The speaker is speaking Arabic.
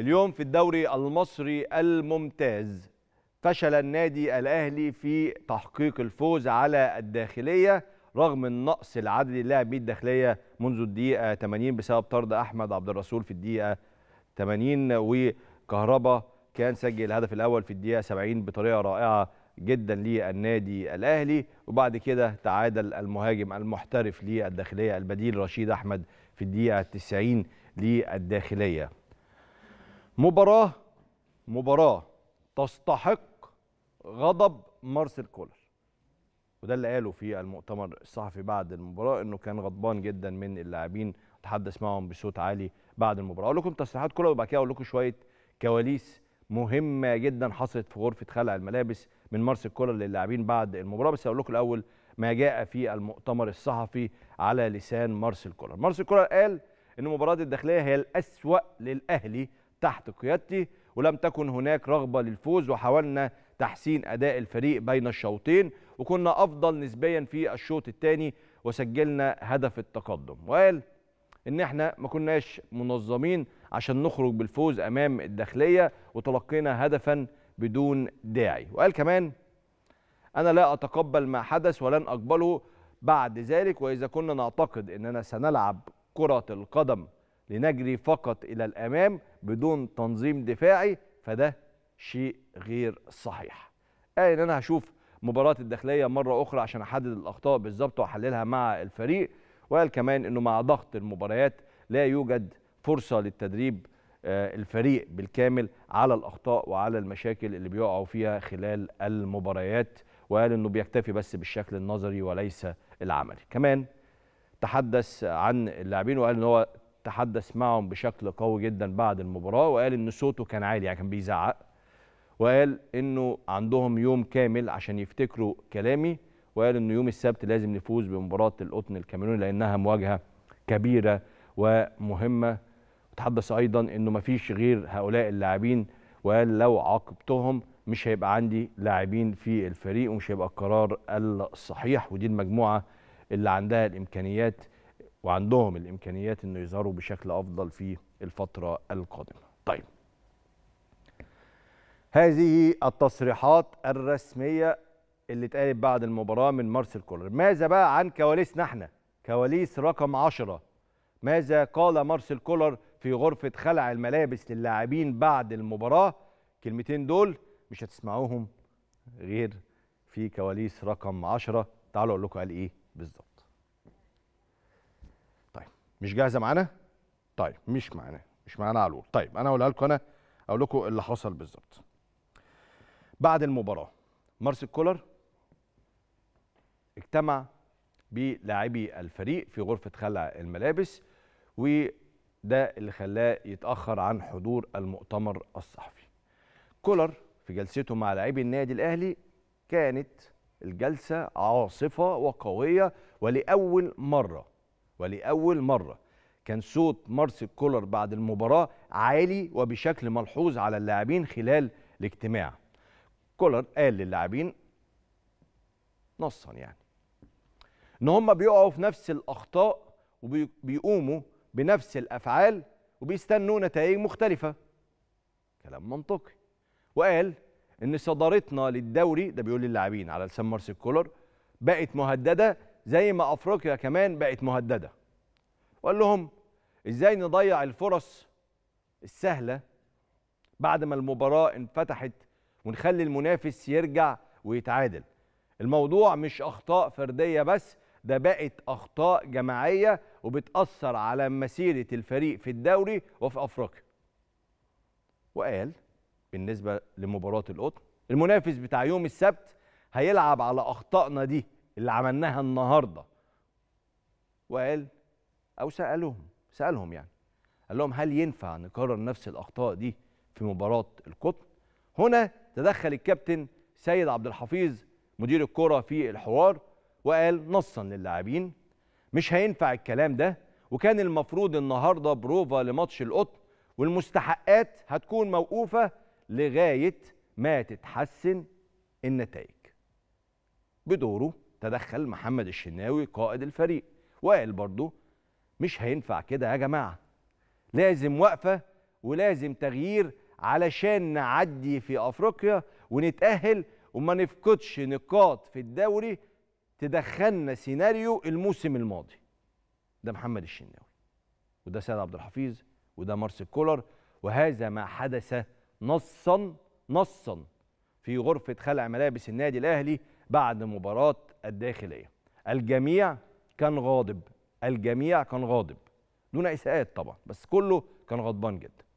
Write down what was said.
اليوم في الدوري المصري الممتاز فشل النادي الأهلي في تحقيق الفوز على الداخلية رغم النقص العدد اللاعبين الداخلية منذ الدقيقة 80 بسبب طرد أحمد عبد الرسول في الدقيقة 80 وكهربا كان سجل الهدف الأول في الدقيقة 70 بطريقة رائعة جدا للنادي الأهلي وبعد كده تعادل المهاجم المحترف للداخلية البديل رشيد أحمد في الدقيقة 90 للداخلية مباراة مباراة تستحق غضب مارسيل كولر وده اللي قاله في المؤتمر الصحفي بعد المباراة انه كان غضبان جدا من اللاعبين تحدث معهم بصوت عالي بعد المباراة اقول لكم تصريحات كولر وبعد كده اقول لكم شوية كواليس مهمة جدا حصلت في غرفة خلع الملابس من مارسيل كولر للاعبين بعد المباراة بس اقول لكم الاول ما جاء في المؤتمر الصحفي على لسان مارسيل كولر مارسيل كولر قال ان مباراة الداخلية هي الأسوأ للأهلي تحت قيادتي ولم تكن هناك رغبة للفوز وحاولنا تحسين أداء الفريق بين الشوطين وكنا أفضل نسبيا في الشوط الثاني وسجلنا هدف التقدم وقال إن احنا ما كناش منظمين عشان نخرج بالفوز أمام الداخلية وتلقينا هدفا بدون داعي وقال كمان أنا لا أتقبل ما حدث ولن أقبله بعد ذلك وإذا كنا نعتقد أننا سنلعب كرة القدم لنجري فقط الى الامام بدون تنظيم دفاعي فده شيء غير صحيح. قال ان انا هشوف مباراه الداخليه مره اخرى عشان احدد الاخطاء بالظبط واحللها مع الفريق وقال كمان انه مع ضغط المباريات لا يوجد فرصه للتدريب آه، الفريق بالكامل على الاخطاء وعلى المشاكل اللي بيقعوا فيها خلال المباريات وقال انه بيكتفي بس بالشكل النظري وليس العملي كمان تحدث عن اللاعبين وقال ان هو تحدث معهم بشكل قوي جدا بعد المباراه وقال ان صوته كان عالي يعني كان بيزعق وقال انه عندهم يوم كامل عشان يفتكروا كلامي وقال انه يوم السبت لازم نفوز بمباراه القطن الكاميروني لانها مواجهه كبيره ومهمه وتحدث ايضا انه ما فيش غير هؤلاء اللاعبين وقال لو عاقبتهم مش هيبقى عندي لاعبين في الفريق ومش هيبقى القرار الصحيح ودي المجموعه اللي عندها الامكانيات وعندهم الامكانيات انه يظهروا بشكل افضل في الفتره القادمه. طيب. هذه التصريحات الرسميه اللي اتقالت بعد المباراه من مارسيل كولر، ماذا بقى عن كواليسنا احنا؟ كواليس رقم 10 ماذا قال مارسيل كولر في غرفه خلع الملابس للاعبين بعد المباراه؟ الكلمتين دول مش هتسمعوهم غير في كواليس رقم 10 تعالوا اقول لكم قال ايه بالظبط مش جاهزه معانا طيب مش معانا مش معانا على طول طيب انا اقولها لكم انا اقول لكم اللي حصل بالظبط بعد المباراه مارسيل كولر اجتمع بلاعبي الفريق في غرفه خلع الملابس وده اللي خلاه يتاخر عن حضور المؤتمر الصحفي كولر في جلسته مع لاعبي النادي الاهلي كانت الجلسه عاصفه وقويه ولاول مره ولأول مرة كان صوت مارسيل كولر بعد المباراة عالي وبشكل ملحوظ على اللاعبين خلال الاجتماع كولر قال للاعبين نصا يعني ان هم بيقعوا في نفس الاخطاء وبيقوموا بنفس الافعال وبيستنوا نتائج مختلفه كلام منطقي وقال ان صدارتنا للدوري ده بيقول للاعبين على لسان مارسيل كولر بقت مهدده زي ما افريقيا كمان بقت مهدده وقال لهم ازاي نضيع الفرص السهله بعد ما المباراه انفتحت ونخلي المنافس يرجع ويتعادل الموضوع مش اخطاء فرديه بس ده بقت اخطاء جماعيه وبتاثر على مسيره الفريق في الدوري وفي افريقيا وقال بالنسبه لمباراه القطن المنافس بتاع يوم السبت هيلعب على اخطائنا دي اللي عملناها النهارده وقال او سالهم سالهم يعني قال لهم هل ينفع نكرر نفس الاخطاء دي في مباراه القطن هنا تدخل الكابتن سيد عبد الحفيظ مدير الكره في الحوار وقال نصا للاعبين مش هينفع الكلام ده وكان المفروض النهارده بروفا لماتش القطن والمستحقات هتكون موقوفه لغايه ما تتحسن النتائج بدوره تدخل محمد الشناوي قائد الفريق وقال برضه مش هينفع كده يا جماعه لازم وقفه ولازم تغيير علشان نعدي في افريقيا ونتاهل وما نفقدش نقاط في الدوري تدخلنا سيناريو الموسم الماضي ده محمد الشناوي وده سيد عبد الحفيظ وده مارسيل كولر وهذا ما حدث نصا نصا في غرفة خلع ملابس النادي الأهلي بعد مباراة الداخلية الجميع كان غاضب الجميع كان غاضب دون إساءات طبعا بس كله كان غضبان جدا